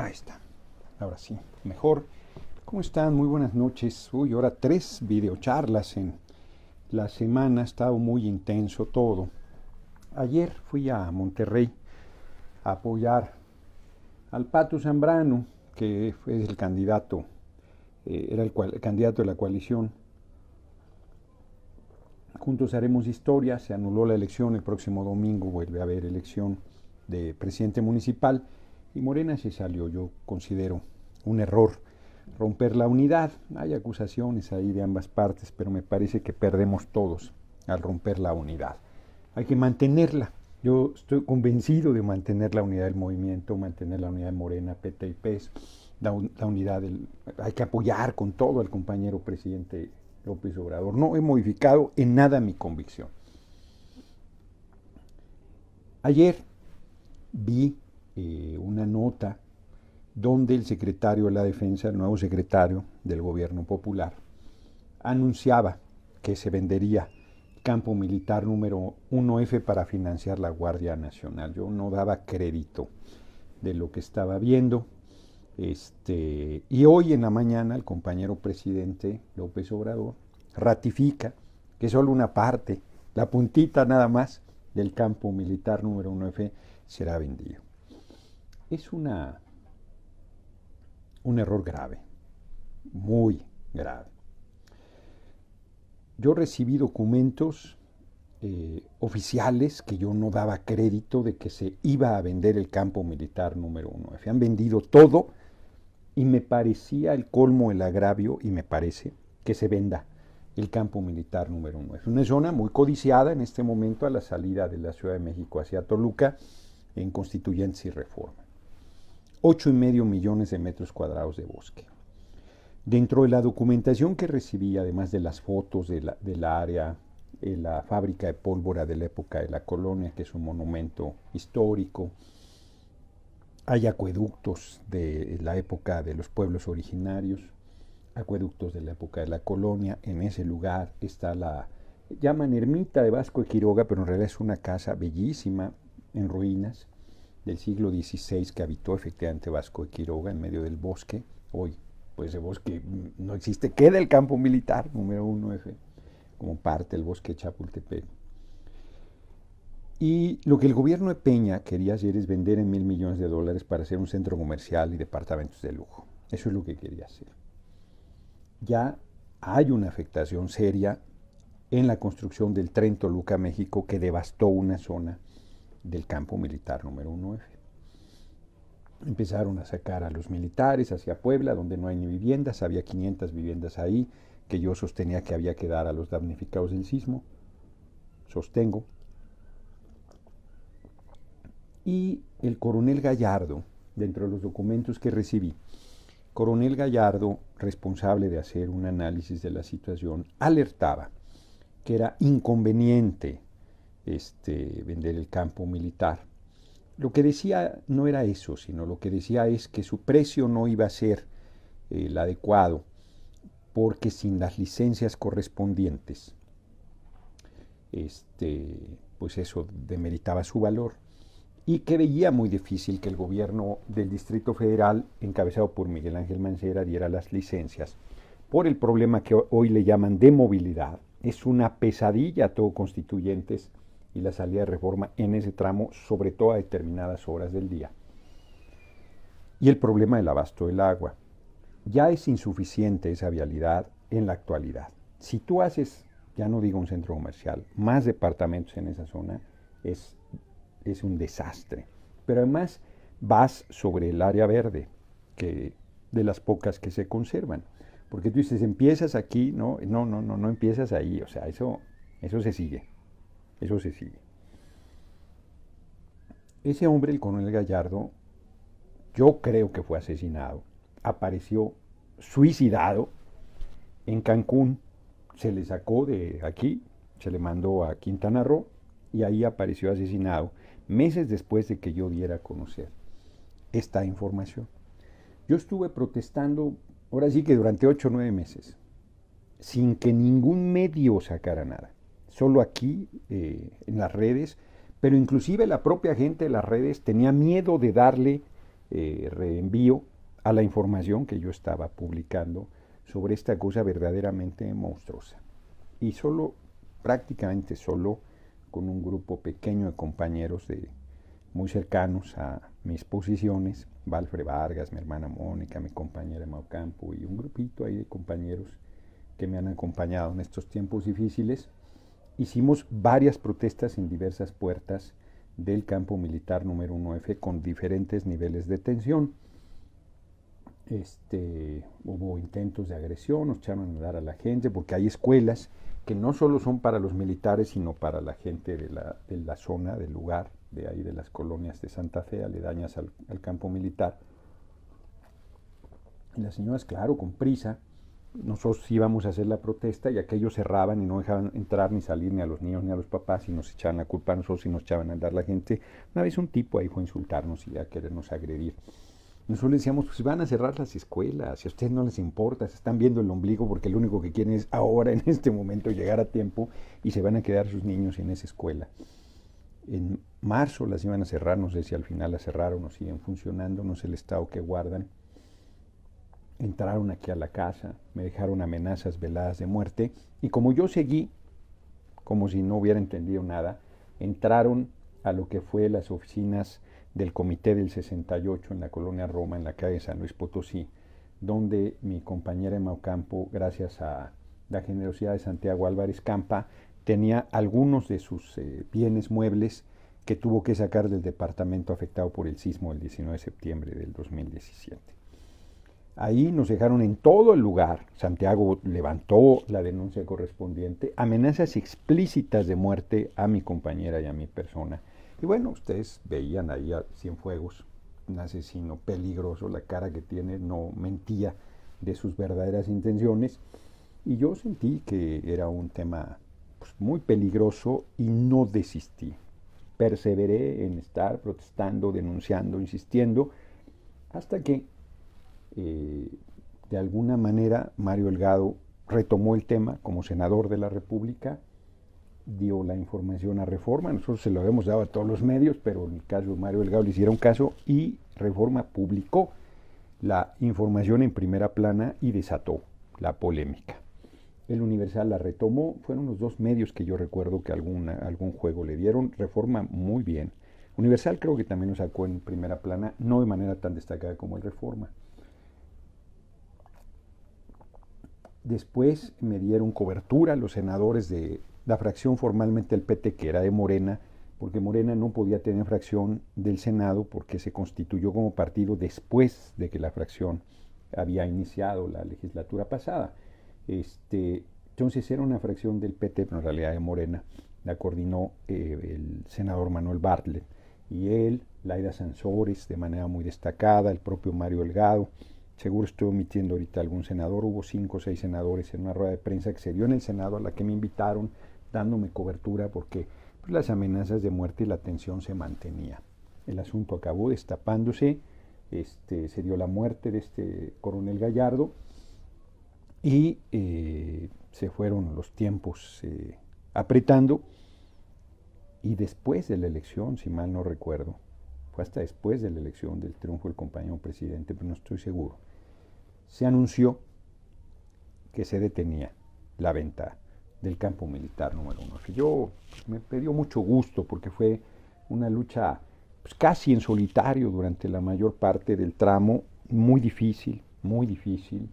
Ahí está. Ahora sí, mejor. ¿Cómo están? Muy buenas noches. Uy, ahora tres videocharlas en la semana. Ha estado muy intenso todo. Ayer fui a Monterrey a apoyar al Pato Zambrano, que es el candidato, eh, era el candidato de la coalición. Juntos haremos historia. Se anuló la elección. El próximo domingo vuelve a haber elección de presidente municipal y Morena se salió, yo considero un error romper la unidad. Hay acusaciones ahí de ambas partes, pero me parece que perdemos todos al romper la unidad. Hay que mantenerla. Yo estoy convencido de mantener la unidad del movimiento, mantener la unidad de Morena, PT y PES, la, unidad del... Hay que apoyar con todo al compañero presidente López Obrador. No he modificado en nada mi convicción. Ayer vi eh, una nota donde el secretario de la Defensa, el nuevo secretario del Gobierno Popular, anunciaba que se vendería campo militar número 1F para financiar la Guardia Nacional. Yo no daba crédito de lo que estaba viendo. Este, y hoy en la mañana el compañero presidente López Obrador ratifica que solo una parte, la puntita nada más del campo militar número 1F será vendido es una, un error grave, muy grave. Yo recibí documentos eh, oficiales que yo no daba crédito de que se iba a vender el campo militar número uno. Se han vendido todo y me parecía el colmo, el agravio, y me parece que se venda el campo militar número uno. Es una zona muy codiciada en este momento a la salida de la Ciudad de México hacia Toluca en Constituyentes y Reforma y medio millones de metros cuadrados de bosque. Dentro de la documentación que recibí, además de las fotos de la, del área, eh, la fábrica de pólvora de la época de la colonia, que es un monumento histórico, hay acueductos de la época de los pueblos originarios, acueductos de la época de la colonia. En ese lugar está la, llaman ermita de Vasco de Quiroga, pero en realidad es una casa bellísima en ruinas del siglo XVI que habitó efectivamente Vasco de Quiroga en medio del bosque, hoy pues el bosque mm, no existe, queda el campo militar, número uno, f eh, como parte del bosque Chapultepec. Y lo que el gobierno de Peña quería hacer es vender en mil millones de dólares para hacer un centro comercial y departamentos de lujo. Eso es lo que quería hacer. Ya hay una afectación seria en la construcción del tren Toluca, México, que devastó una zona del campo militar número 1F. Empezaron a sacar a los militares hacia Puebla, donde no hay ni viviendas, había 500 viviendas ahí, que yo sostenía que había que dar a los damnificados del sismo, sostengo. Y el coronel Gallardo, dentro de los documentos que recibí, coronel Gallardo, responsable de hacer un análisis de la situación, alertaba que era inconveniente este, vender el campo militar. Lo que decía no era eso, sino lo que decía es que su precio no iba a ser eh, el adecuado, porque sin las licencias correspondientes, este, pues eso demeritaba su valor y que veía muy difícil que el gobierno del Distrito Federal, encabezado por Miguel Ángel Mancera, diera las licencias por el problema que hoy le llaman de movilidad. Es una pesadilla a todo constituyentes y la salida de reforma en ese tramo, sobre todo a determinadas horas del día. Y el problema del abasto del agua. Ya es insuficiente esa vialidad en la actualidad. Si tú haces, ya no digo un centro comercial, más departamentos en esa zona, es, es un desastre. Pero además vas sobre el área verde, que de las pocas que se conservan. Porque tú dices, empiezas aquí, no, no, no, no, no empiezas ahí, o sea, eso, eso se sigue. Eso se sigue. Ese hombre, el coronel Gallardo, yo creo que fue asesinado. Apareció suicidado en Cancún. Se le sacó de aquí, se le mandó a Quintana Roo y ahí apareció asesinado meses después de que yo diera a conocer esta información. Yo estuve protestando, ahora sí que durante ocho o nueve meses, sin que ningún medio sacara nada solo aquí, eh, en las redes, pero inclusive la propia gente de las redes tenía miedo de darle eh, reenvío a la información que yo estaba publicando sobre esta cosa verdaderamente monstruosa. Y solo, prácticamente solo, con un grupo pequeño de compañeros muy cercanos a mis posiciones, Valfre Vargas, mi hermana Mónica, mi compañera Campo y un grupito ahí de compañeros que me han acompañado en estos tiempos difíciles hicimos varias protestas en diversas puertas del campo militar número 1F con diferentes niveles de tensión. Este, hubo intentos de agresión, nos echaron a dar a la gente, porque hay escuelas que no solo son para los militares, sino para la gente de la, zona, del lugar, de ahí de las colonias de Santa Fe, aledañas al, al campo militar. Y las señoras, claro, con prisa, nosotros íbamos a hacer la protesta y aquellos cerraban y no dejaban entrar ni salir ni a los niños ni a los papás y nos echaban la culpa a nosotros y nos echaban a andar la gente. Una vez un tipo ahí fue a insultarnos y a querernos agredir. Nosotros le decíamos, pues van a cerrar las escuelas, si a ustedes no les importa, se están viendo el ombligo porque lo único que quieren es ahora, en este momento, llegar a tiempo y se van a quedar sus niños en esa escuela. En marzo las iban a cerrar, no sé si al final las cerraron o siguen funcionando, no sé el estado que guardan Entraron aquí a la casa, me dejaron amenazas veladas de muerte y como yo seguí, como si no hubiera entendido nada, entraron a lo que fue las oficinas del Comité del 68 en la colonia Roma, en la calle San Luis Potosí, donde mi compañera Emma Ocampo, gracias a la generosidad de Santiago Álvarez Campa, tenía algunos de sus eh, bienes muebles que tuvo que sacar del departamento afectado por el sismo del 19 de septiembre del 2017. Ahí nos dejaron en todo el lugar. Santiago levantó la denuncia correspondiente, amenazas explícitas de muerte a mi compañera y a mi persona. Y bueno, ustedes veían ahí a Cienfuegos, un asesino peligroso, la cara que tiene no mentía de sus verdaderas intenciones. Y yo sentí que era un tema pues, muy peligroso y no desistí. Perseveré en estar protestando, denunciando, insistiendo, hasta que eh, de alguna manera Mario Elgado retomó el tema como senador de la República, dio la información a Reforma, nosotros se lo habíamos dado a todos los medios, pero en el caso de Mario Delgado le hicieron caso y Reforma publicó la información en primera plana y desató la polémica. El Universal la retomó, fueron los dos medios que yo recuerdo que algún juego le dieron, Reforma muy bien. Universal creo que también lo sacó en primera plana, no de manera tan destacada como el Reforma. Después me dieron cobertura los senadores de la fracción formalmente el PT, que era de Morena, porque Morena no podía tener fracción del Senado porque se constituyó como partido después de que la fracción había iniciado la legislatura pasada. Este, entonces era una fracción del PT, pero en realidad de Morena. La coordinó eh, el senador Manuel Bartlett y él, Laida Sansores de manera muy destacada, el propio Mario Elgado, seguro estoy omitiendo ahorita algún senador, hubo cinco o seis senadores en una rueda de prensa que se dio en el Senado a la que me invitaron dándome cobertura porque pues, las amenazas de muerte y la tensión se mantenía. El asunto acabó destapándose, este, se dio la muerte de este coronel Gallardo y eh, se fueron los tiempos eh, apretando y después de la elección, si mal no recuerdo, fue hasta después de la elección del triunfo del compañero presidente, pero no estoy seguro se anunció que se detenía la venta del campo militar número uno, yo pues, me, pidió mucho gusto porque fue una lucha pues, casi en solitario durante la mayor parte del tramo, muy difícil, muy difícil,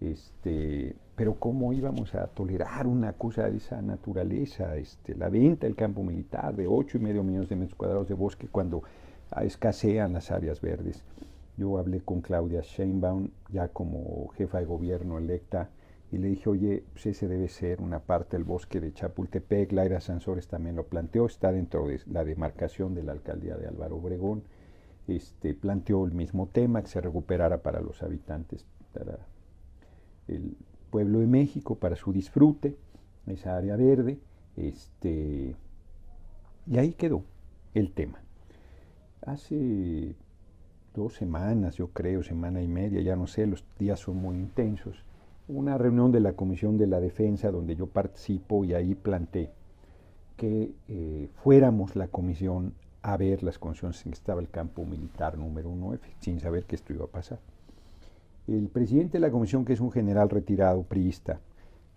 este, pero cómo íbamos a tolerar una cosa de esa naturaleza, este, la venta del campo militar de ocho y medio millones de metros cuadrados de bosque cuando escasean las áreas verdes. Yo hablé con Claudia Sheinbaum, ya como jefa de gobierno electa, y le dije, oye, pues ese debe ser una parte del bosque de Chapultepec. Laira Sansores también lo planteó, está dentro de la demarcación de la alcaldía de Álvaro Obregón. Este, planteó el mismo tema, que se recuperara para los habitantes, para el pueblo de México, para su disfrute, esa área verde. Este, y ahí quedó el tema. Hace dos semanas, yo creo, semana y media, ya no sé, los días son muy intensos, una reunión de la Comisión de la Defensa donde yo participo y ahí planteé que eh, fuéramos la comisión a ver las condiciones en que estaba el campo militar número 1F, sin saber que esto iba a pasar. El presidente de la comisión, que es un general retirado, priista,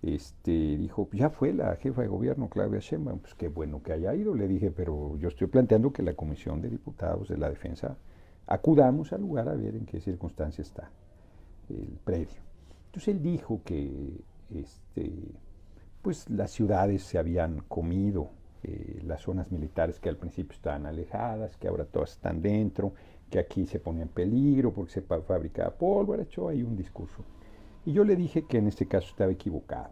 este, dijo, pues ya fue la jefa de gobierno, Claudia Sheinbaum, pues qué bueno que haya ido, le dije, pero yo estoy planteando que la comisión de diputados de la defensa acudamos al lugar a ver en qué circunstancia está el predio. Entonces él dijo que este, pues las ciudades se habían comido eh, las zonas militares que al principio estaban alejadas, que ahora todas están dentro, que aquí se ponía en peligro porque se fabricaba pólvora, echó ahí un discurso. Y yo le dije que en este caso estaba equivocado,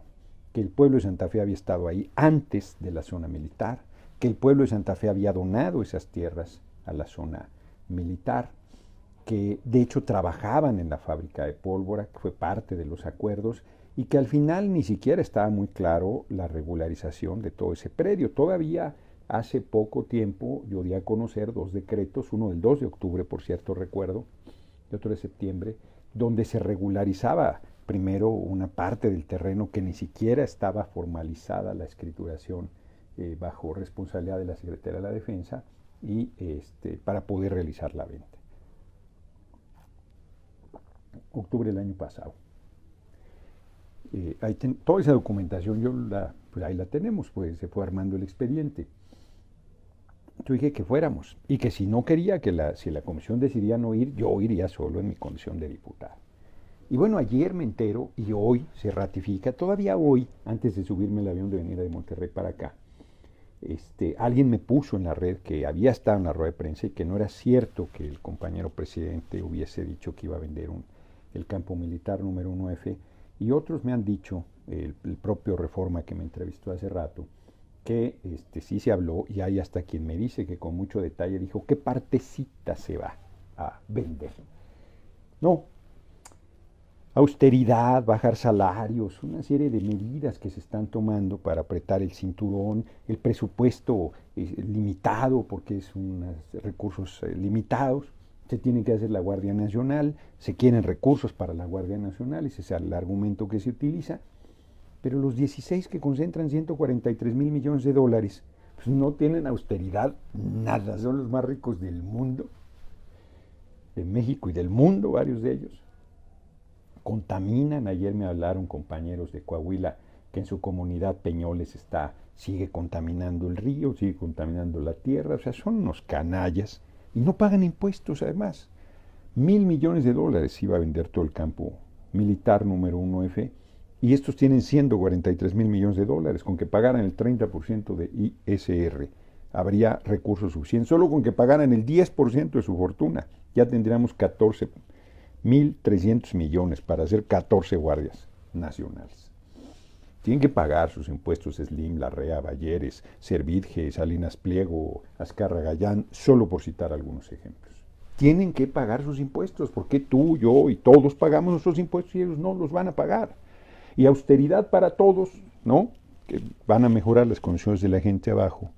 que el pueblo de Santa Fe había estado ahí antes de la zona militar, que el pueblo de Santa Fe había donado esas tierras a la zona militar, que de hecho trabajaban en la fábrica de pólvora, que fue parte de los acuerdos, y que al final ni siquiera estaba muy claro la regularización de todo ese predio. Todavía hace poco tiempo yo di a conocer dos decretos, uno del 2 de octubre, por cierto, recuerdo, y otro de septiembre, donde se regularizaba primero una parte del terreno que ni siquiera estaba formalizada la escrituración eh, bajo responsabilidad de la Secretaría de la Defensa, y este, para poder realizar la venta. Octubre del año pasado. Eh, toda esa documentación yo la, pues, ahí la tenemos, pues se fue armando el expediente. Yo dije que fuéramos y que si no quería que la, si la comisión decidía no ir, yo iría solo en mi condición de diputado. Y bueno, ayer me entero y hoy se ratifica, todavía hoy, antes de subirme el avión de venir de Monterrey para acá, este, alguien me puso en la red que había estado en la rueda de prensa y que no era cierto que el compañero presidente hubiese dicho que iba a vender el campo militar número 1F y otros me han dicho, el, propio Reforma que me entrevistó hace rato, que este, sí se habló y hay hasta quien me dice que con mucho detalle dijo qué partecita se va a vender. No, austeridad, bajar salarios, una serie de medidas que se están tomando para apretar el cinturón, el presupuesto limitado porque es unos eh, recursos eh, limitados, se tiene que hacer la Guardia Nacional, se quieren recursos para la Guardia Nacional, ese es el argumento que se utiliza, pero los 16 que concentran 143 mil millones de dólares, pues, no tienen austeridad, nada, son los más ricos del mundo, de México y del mundo, varios de ellos contaminan. Ayer me hablaron compañeros de Coahuila que en su comunidad Peñoles está, sigue contaminando el río, sigue contaminando la tierra, o sea, son unos canallas y no pagan impuestos además. Mil millones de dólares iba a vender todo el campo militar número 1F y estos tienen 143 mil millones de dólares, con que pagaran el 30% de ISR habría recursos suficientes, solo con que pagaran el 10% de su fortuna, ya tendríamos 14 1.300 millones para hacer 14 guardias nacionales. Tienen que pagar sus impuestos Slim, Larrea, Valleres, Servidje, Salinas Pliego, Azcarra Gallán, solo por citar algunos ejemplos. Tienen que pagar sus impuestos, porque tú, yo y todos pagamos nuestros impuestos y ellos no los van a pagar. Y austeridad para todos, ¿no? Que van a mejorar las condiciones de la gente abajo.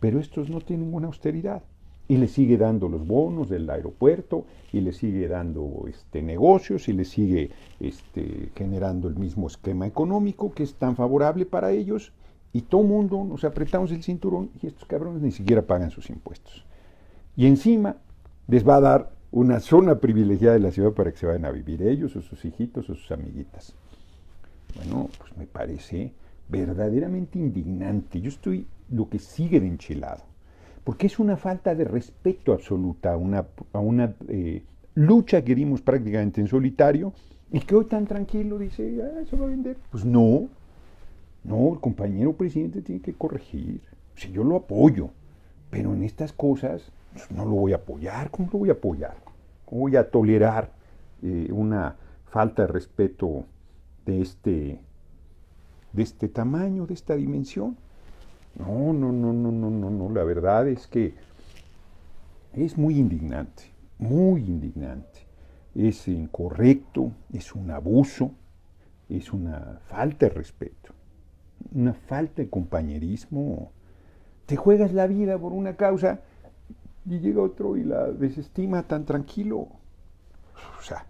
Pero estos no tienen una austeridad y le sigue dando los bonos del aeropuerto y le sigue dando este, negocios y le sigue este, generando el mismo esquema económico que es tan favorable para ellos y todo mundo nos apretamos el cinturón y estos cabrones ni siquiera pagan sus impuestos. Y encima les va a dar una zona privilegiada de la ciudad para que se vayan a vivir ellos o sus hijitos o sus amiguitas. Bueno, pues me parece verdaderamente indignante. Yo estoy lo que sigue de enchilado porque es una falta de respeto absoluta a una, a una eh, lucha que dimos prácticamente en solitario y que hoy tan tranquilo dice, ah, eso va a vender. Pues no, no, el compañero presidente tiene que corregir. si yo lo apoyo, pero en estas cosas pues, no lo voy a apoyar. ¿Cómo lo voy a apoyar? ¿Cómo voy a tolerar eh, una falta de respeto de este, de este tamaño, de esta dimensión? No, no, no, no, no, no, no. La verdad es que es muy indignante, muy indignante. Es incorrecto, es un abuso, es una falta de respeto, una falta de compañerismo. Te juegas la vida por una causa y llega otro y la desestima tan tranquilo. O sea,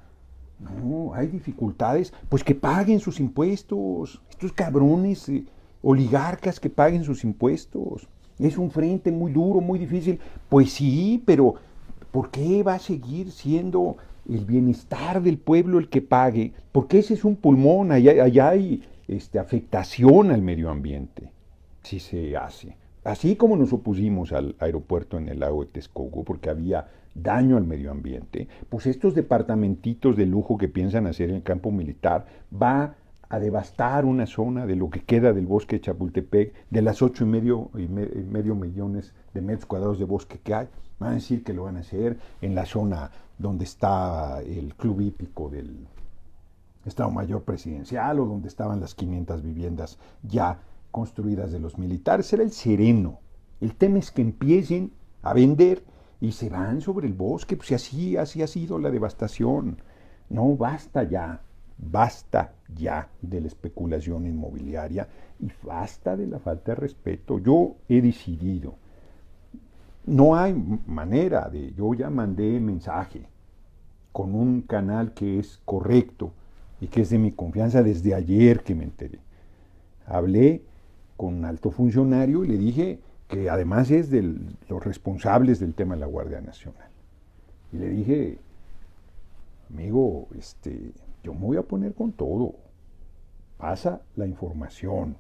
no, hay dificultades, pues que paguen sus impuestos. Estos cabrones eh, oligarcas que paguen sus impuestos. Es un frente muy duro, muy difícil. Pues sí, pero ¿por qué va a seguir siendo el bienestar del pueblo el que pague? Porque ese es un pulmón, allá, hay este, afectación al medio ambiente, si se hace. Así como nos opusimos al aeropuerto en el lago de Texcoco porque había daño al medio ambiente, pues estos departamentitos de lujo que piensan hacer en el campo militar va a devastar una zona de lo que queda del bosque de Chapultepec, de las ocho y medio, y medio millones de metros cuadrados de bosque que hay, van a decir que lo van a hacer en la zona donde está el club hípico del Estado Mayor Presidencial o donde estaban las 500 viviendas ya construidas de los militares, era el sereno. El tema es que empiecen a vender y se van sobre el bosque, pues así, así ha sido la devastación. No basta ya. Basta ya de la especulación inmobiliaria y basta de la falta de respeto. Yo he decidido. No hay manera de... Yo ya mandé mensaje con un canal que es correcto y que es de mi confianza desde ayer que me enteré. Hablé con un alto funcionario y le dije que además es de los responsables del tema de la Guardia Nacional. Y le dije, amigo, este, yo me voy a poner con todo. Pasa la información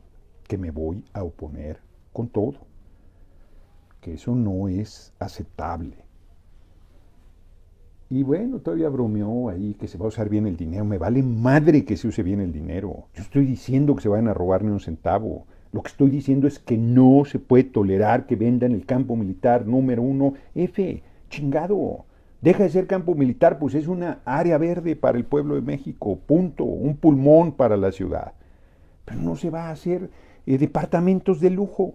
que me voy a oponer con todo. Que eso no es aceptable. Y bueno, todavía bromeó ahí que se va a usar bien el dinero. Me vale madre que se use bien el dinero. Yo estoy diciendo que se vayan a robar ni un centavo. Lo que estoy diciendo es que no se puede tolerar que vendan el campo militar número uno F. Chingado. Deja de ser campo militar, pues es una área verde para el pueblo de México, punto, un pulmón para la ciudad. Pero no se va a hacer eh, departamentos de lujo.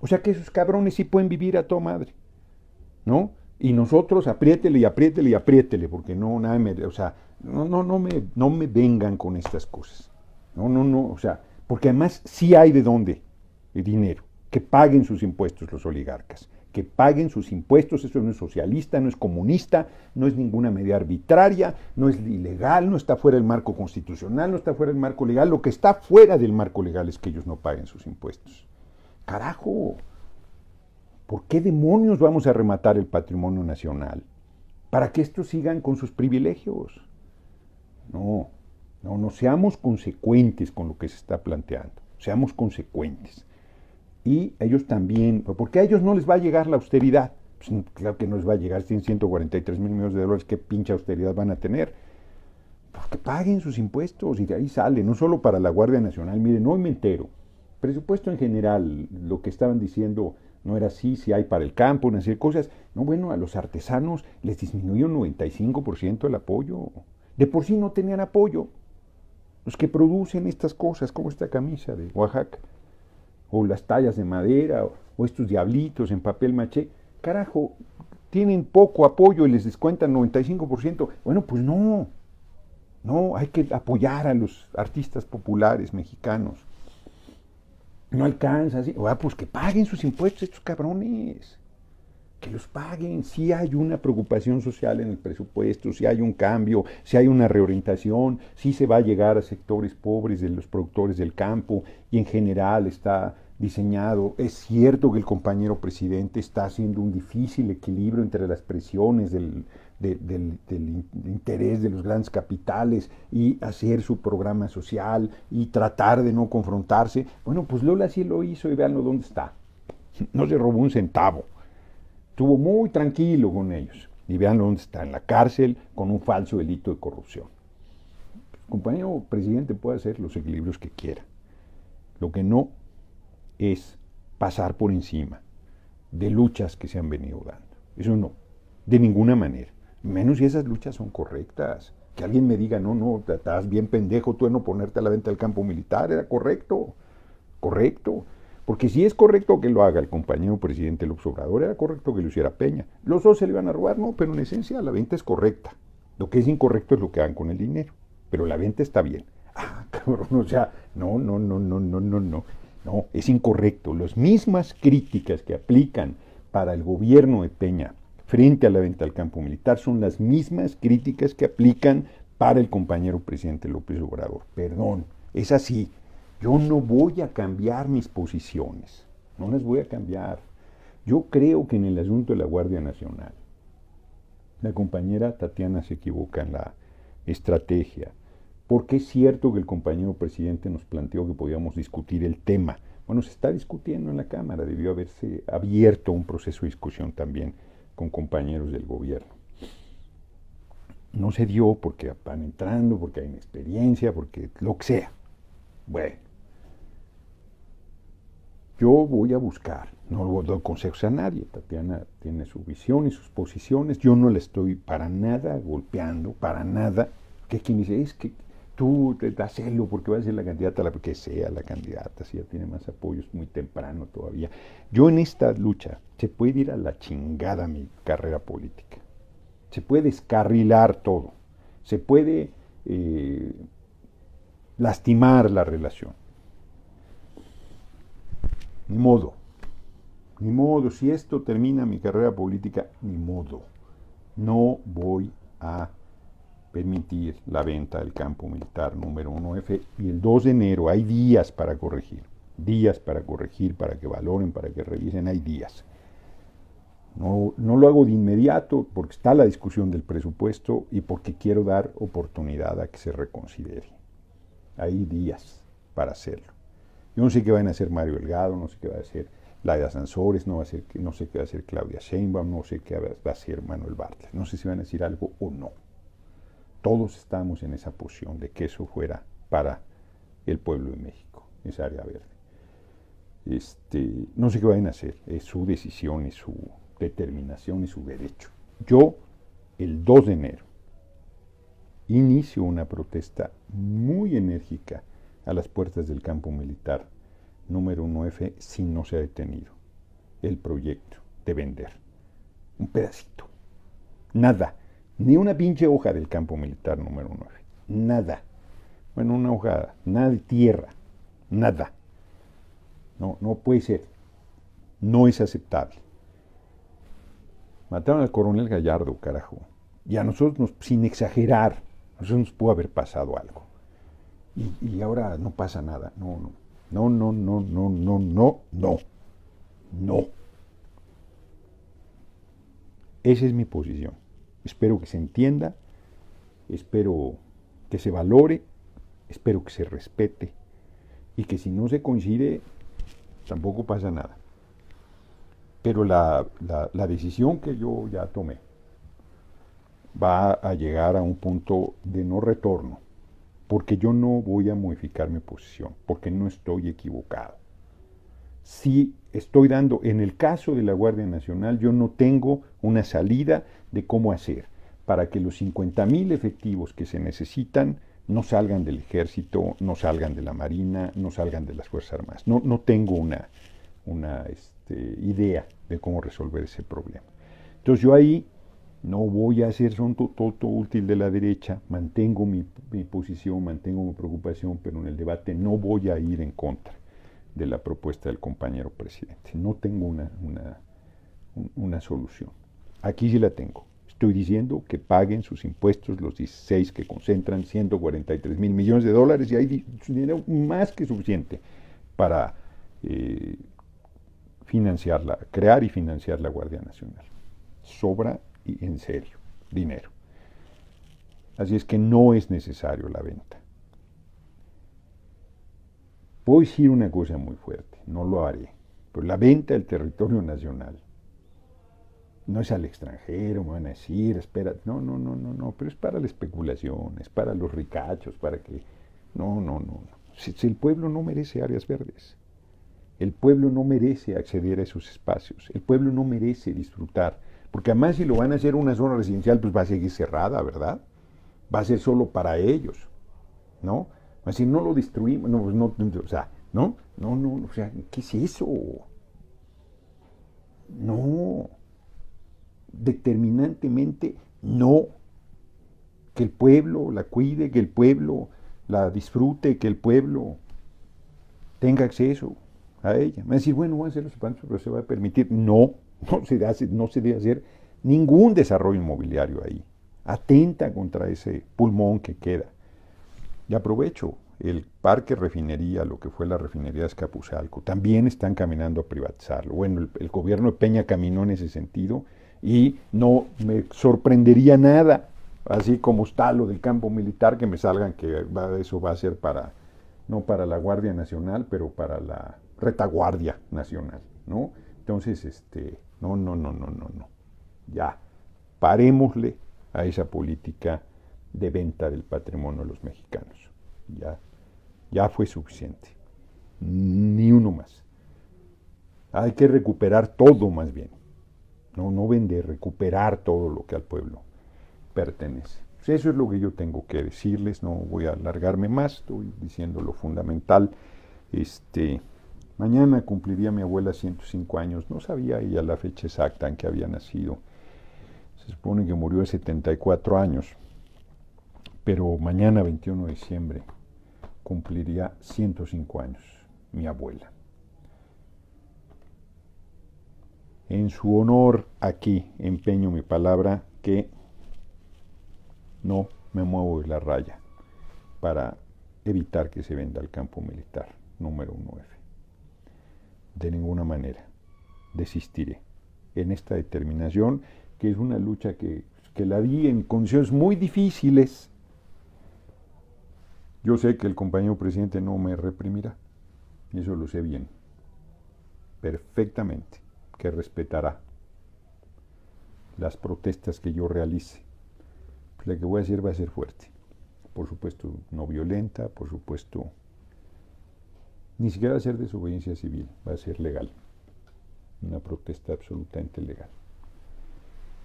O sea que esos cabrones sí pueden vivir a toda madre, ¿no? Y nosotros apriétele y apriétele y apriétele, porque no, nada me, o sea, no, no, no, me, no me vengan con estas cosas. No, no, no, o sea, porque además sí hay de dónde el dinero, que paguen sus impuestos los oligarcas que paguen sus impuestos, eso no es socialista, no es comunista, no es ninguna medida arbitraria, no es ilegal, no está fuera del marco constitucional, no está fuera del marco legal, lo que está fuera del marco legal es que ellos no paguen sus impuestos. Carajo, ¿por qué demonios vamos a rematar el patrimonio nacional? Para que estos sigan con sus privilegios. No, no, no seamos consecuentes con lo que se está planteando, seamos consecuentes y ellos también, porque a ellos no les va a llegar la austeridad. Pues, mm, claro que no les va a llegar, tienen 143 mil millones de dólares, qué pinche austeridad van a tener. Porque pues paguen sus impuestos y de ahí sale, no solo para la Guardia Nacional. Miren, hoy me entero. Presupuesto en general, lo que estaban diciendo no era así, si hay para el campo, una serie de cosas. No, bueno, a los artesanos les disminuyó un 95% el apoyo. De por sí no tenían apoyo. Los que producen estas cosas, como esta camisa de Oaxaca o las tallas de madera, o, estos diablitos en papel maché, carajo, tienen poco apoyo y les descuentan 95%. Bueno, pues no, no, hay que apoyar a los artistas populares mexicanos. No alcanza, así, ah, pues que paguen sus impuestos estos cabrones que los paguen. Si hay una preocupación social en el presupuesto, si hay un cambio, si hay una reorientación, si se va a llegar a sectores pobres de los productores del campo y en general está diseñado. Es cierto que el compañero presidente está haciendo un difícil equilibrio entre las presiones del, interés de los grandes capitales y hacer su programa social y tratar de no confrontarse. Bueno, pues Lola sí lo hizo y véanlo dónde está. No se robó un centavo. Estuvo muy tranquilo con ellos. Y vean dónde está, en la cárcel con un falso delito de corrupción. Pues, compañero presidente puede hacer los equilibrios que quiera. Lo que no es pasar por encima de luchas que se han venido dando. Eso no, de ninguna manera. Menos si esas luchas son correctas. Que alguien me diga, no, no, estás bien pendejo tú en no ponerte a la venta del campo militar, era correcto, correcto. Porque si es correcto que lo haga el compañero presidente López Obrador, era correcto que lo hiciera Peña. Los dos se le iban a robar, no, pero en esencia la venta es correcta. Lo que es incorrecto es lo que hagan con el dinero. Pero la venta está bien. Ah, cabrón, o sea, no, no, no, no, no, no, no. No, es incorrecto. Las mismas críticas que aplican para el gobierno de Peña frente a la venta al campo militar son las mismas críticas que aplican para el compañero presidente López Obrador. Perdón, es así. Yo no voy a cambiar mis posiciones, no las voy a cambiar. Yo creo que en el asunto de la Guardia Nacional, la compañera Tatiana se equivoca en la estrategia, porque es cierto que el compañero presidente nos planteó que podíamos discutir el tema. Bueno, se está discutiendo en la Cámara, debió haberse abierto un proceso de discusión también con compañeros del gobierno. No se dio porque van entrando, porque hay inexperiencia, porque lo que sea. Bueno, yo voy a buscar, no le doy consejos a nadie, Tatiana tiene su visión y sus posiciones, yo no le estoy para nada golpeando, para nada, que quien dice, es que tú te das porque va a ser la candidata, la que sea la candidata, si ya tiene más apoyos muy temprano todavía. Yo en esta lucha se puede ir a la chingada mi carrera política. Se puede descarrilar todo. Se puede eh, lastimar la relación. Ni modo. Ni modo. Si esto termina mi carrera política, ni modo. No voy a permitir la venta del campo militar número 1F y el 2 de enero hay días para corregir, días para corregir, para que valoren, para que revisen, hay días. No, no lo hago de inmediato porque está la discusión del presupuesto y porque quiero dar oportunidad a que se reconsidere. Hay días para hacerlo. Yo no sé qué van a hacer Mario Delgado, no sé qué va a hacer Laida Sansores, no, va a ser, no sé qué va a hacer Claudia Sheinbaum, no sé qué va a hacer Manuel Bartlett. No sé si van a decir algo o no. Todos estamos en esa posición de que eso fuera para el pueblo de México, esa área verde. Este, no sé qué va a hacer, es su decisión, es su determinación, y su derecho. Yo, el 2 de enero, inicio una protesta muy enérgica a las puertas del campo militar número 9 si no se ha detenido el proyecto de vender. Un pedacito. Nada. Ni una pinche hoja del campo militar número 9. Nada. Bueno, una hojada. Nada de tierra. Nada. No, no puede ser. No es aceptable. Mataron al coronel Gallardo, carajo. Y a nosotros, sin exagerar, a nosotros nos pudo haber pasado algo y, ahora no pasa nada. No, no, no, no, no, no, no, no, no, Esa es mi posición. Espero que se entienda, espero que se valore, espero que se respete y que si no se coincide, tampoco pasa nada. Pero la, la decisión que yo ya tomé va a llegar a un punto de no retorno porque yo no voy a modificar mi posición, porque no estoy equivocado. Si estoy dando, en el caso de la Guardia Nacional, yo no tengo una salida de cómo hacer para que los 50.000 mil efectivos que se necesitan no salgan del ejército, no salgan de la Marina, no salgan de las Fuerzas Armadas. No, no tengo una, una este, idea de cómo resolver ese problema. Entonces yo ahí no voy a ser son toto útil de la derecha, mantengo mi, posición, mantengo mi preocupación, pero en el debate no voy a ir en contra de la propuesta del compañero presidente. No tengo una, una, solución. Aquí sí la tengo. Estoy diciendo que paguen sus impuestos los 16 que concentran 143 mil millones de dólares y hay dinero más que suficiente para eh, financiarla, crear y financiar la Guardia Nacional. Sobra en serio dinero. Así es que no es necesario la venta. a decir una cosa muy fuerte, no lo haré, pero la venta del territorio nacional no es al extranjero, me van a decir, espera, no, no, no, no, no, pero es para la especulación, es para los ricachos, para que, no, no, no, si el pueblo no merece áreas verdes, el pueblo no merece acceder a esos espacios, el pueblo no merece disfrutar porque además si lo van a hacer una zona residencial, pues va a seguir cerrada, ¿verdad? Va a ser solo para ellos, ¿no? Así no lo destruimos, no, pues no, no, o sea, no, no, no, o sea, ¿qué es eso? No, determinantemente no. Que el pueblo la cuide, que el pueblo la disfrute, que el pueblo tenga acceso a ella. decir, bueno, voy a hacer los pero se va a permitir. No, No se, debe hacer ningún desarrollo inmobiliario ahí. Atenta contra ese pulmón que queda. Y aprovecho, el parque refinería, lo que fue la refinería de Escapuzalco, también están caminando a privatizarlo. Bueno, el, gobierno de Peña caminó en ese sentido y no me sorprendería nada, así como está lo del campo militar, que me salgan que eso va a ser para, no para la Guardia Nacional, pero para la retaguardia nacional, ¿no? Entonces, este, no, no, no, no, no, no. Ya, parémosle a esa política de venta del patrimonio de los mexicanos. Ya, ya fue suficiente. Ni uno más. Hay que recuperar todo más bien. No, no vender, recuperar todo lo que al pueblo pertenece. Pues eso es lo que yo tengo que decirles, no voy a alargarme más, estoy diciendo lo fundamental. Este, Mañana cumpliría mi abuela 105 años. No sabía ella la fecha exacta en que había nacido. Se supone que murió de 74 años. Pero mañana, 21 de diciembre, cumpliría 105 años mi abuela. En su honor, aquí empeño mi palabra que no me muevo de la raya para evitar que se venda el campo militar número 9 de ninguna manera. Desistiré en esta determinación, que es una lucha que, la di en condiciones muy difíciles. Yo sé que el compañero presidente no me reprimirá, y eso lo sé bien, perfectamente, que respetará las protestas que yo realice. Pues la que voy a hacer va a ser fuerte, por supuesto no violenta, por supuesto ni siquiera va a ser desobediencia civil, va a ser legal. Una protesta absolutamente legal.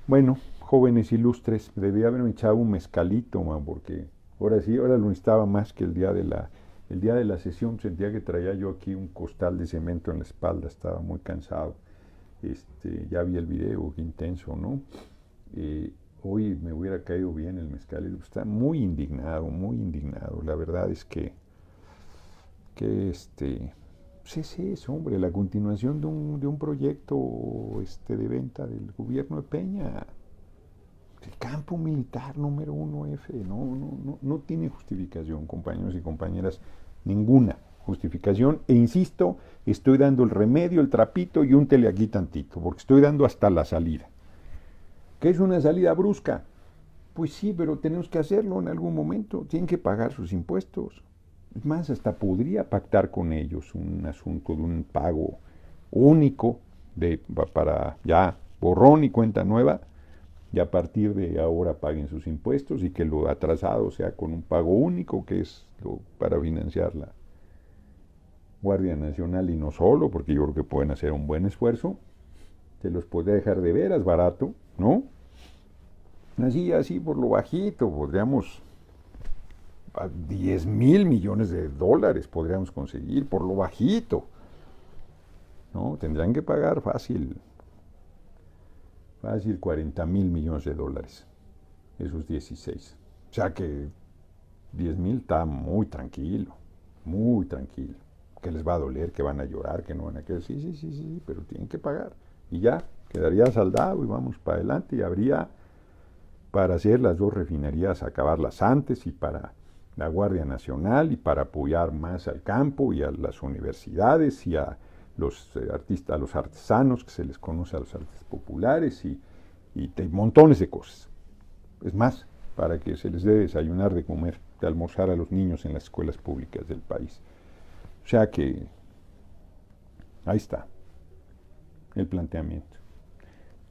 Bueno, jóvenes ilustres, debía haberme echado un mezcalito, porque ahora sí, ahora lo necesitaba más que el día de la, el día de la sesión. Sentía que traía yo aquí un costal de cemento en la espalda, estaba muy cansado. Este, ya vi el video, qué intenso, ¿no? Eh, hoy me hubiera caído bien el mezcalito. Está muy indignado, muy indignado. La verdad es que que este, pues es hombre, la continuación de un, de un proyecto este, de venta del gobierno de Peña. El campo militar número uno F, no, no, no, no tiene justificación, compañeros y compañeras, ninguna justificación. E insisto, estoy dando el remedio, el trapito y un tele tantito, porque estoy dando hasta la salida. que es una salida brusca? Pues sí, pero tenemos que hacerlo en algún momento. Tienen que pagar sus impuestos más, hasta podría pactar con ellos un asunto de un pago único de, para ya borrón y cuenta nueva, y a partir de ahora paguen sus impuestos y que lo atrasado sea con un pago único, que es para financiar la Guardia Nacional y no solo, porque yo creo que pueden hacer un buen esfuerzo, se los podría dejar de veras barato, ¿no? Así, así por lo bajito, podríamos 10 mil millones de dólares podríamos conseguir por lo bajito. ¿no? tendrían que pagar fácil, fácil 40 mil millones de dólares, esos 16. O sea que 10 mil está muy tranquilo, muy tranquilo. Que les va a doler, que van a llorar, que no van a querer. Sí, sí, sí, sí, pero tienen que pagar. Y ya, quedaría saldado y vamos para adelante y habría para hacer las dos refinerías, acabarlas antes y para la Guardia Nacional y para apoyar más al campo y a las universidades y a los eh, artistas, a los artesanos, que se les conoce a los artes populares y, montones de cosas. Es más, para que se les dé desayunar, de comer, de almorzar a los niños en las escuelas públicas del país. O sea que ahí está el planteamiento.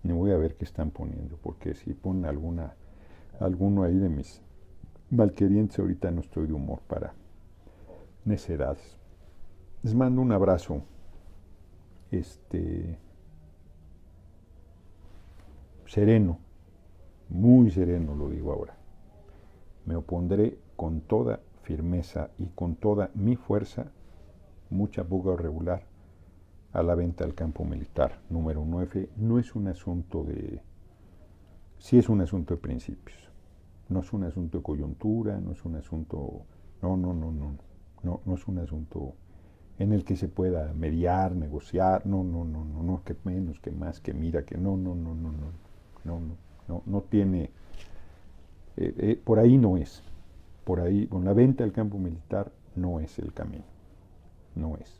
Me voy a ver qué están poniendo, porque si ponen alguna, alguno ahí de mis Valquerientes ahorita no estoy de humor para necedades. Les mando un abrazo. Este. Sereno. Muy sereno lo digo ahora. Me opondré con toda firmeza y con toda mi fuerza, mucha buga regular, a la venta del campo militar. Número 9 no es un asunto de... sí es un asunto de principios. No es un asunto de coyuntura, no es un asunto... No, no, no, no. No, no es un asunto en el que se pueda mediar, negociar. No, no, no, no, no, que menos, que más, que mira, que no, no, no, no, no. No, no, no, tiene... por ahí no es. Por ahí, con la venta del campo militar no es el camino. No es.